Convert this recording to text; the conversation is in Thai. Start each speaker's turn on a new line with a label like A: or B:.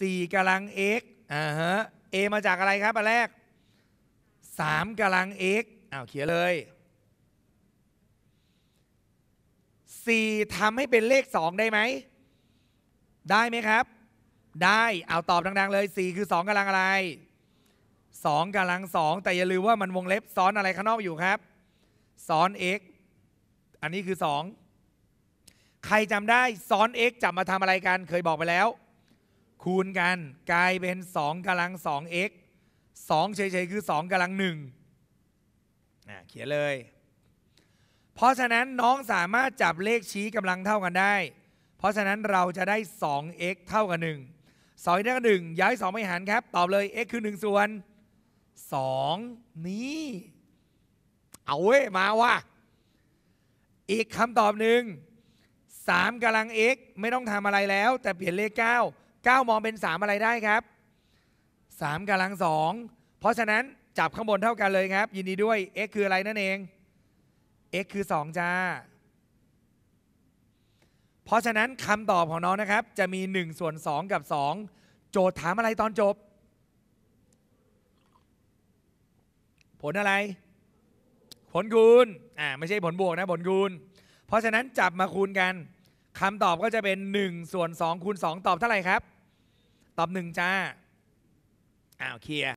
A: 4กำลัง x อ่าฮะ a มาจากอะไรครับอันแรก3กำลัง x อ้าวเขียนเลย 4ทำให้เป็นเลข 2 ได้ไหม ได้ไหมครับ ได้ เอาตอบดังๆ เลย 4 คือ 2กำลังอะไร 2กำลัง 2 แต่อย่าลืมว่ามันวงเล็บซ้อนอะไรข้างนอกอยู่ครับ ซ้อน x อันนี้คือ 2 ใครจำได้ ซ้อน x จับมาทำอะไรกัน เคยบอกไปแล้วคูณกันกลายเป็น 2กำลัง2 x 2เฉยๆคือ 2กำลัง1นะเขียนเลย เพราะฉะนั้นน้องสามารถจับเลขชี้กำลังเท่ากันได้ เพราะฉะนั้นเราจะได้ 2x เท่ากับ1 2เท่ากับ1ย้าย 2ไปหารครับตอบเลย x คือ 1 ส่วน 2 นี้เอาเว้ย มาว่ะอีกคำตอบหนึ่ง3กำลัง x ไม่ต้องทำอะไรแล้วแต่เปลี่ยนเลข 9 9มองเป็น 3 อะไรได้ครับ 3กำลังสองเพราะฉะนั้นจับข้างบนเท่ากันเลยครับ ยินดีด้วย x คืออะไรนั่นเอง x คือ 2 จ้าเพราะฉะนั้นคำตอบของน้องนะครับจะมี1ส่วน2กับ 2 โจทย์ถามอะไรตอนจบ ผลอะไร ผลคูณอ่าไม่ใช่ผลบวกนะผลคูณ เพราะฉะนั้นจับมาคูณกันคำตอบก็จะเป็น1ส่วน2คูณ2ตอบเท่าไหร่ครับตอบหนึ่งจ้า อ้าวเคลียร์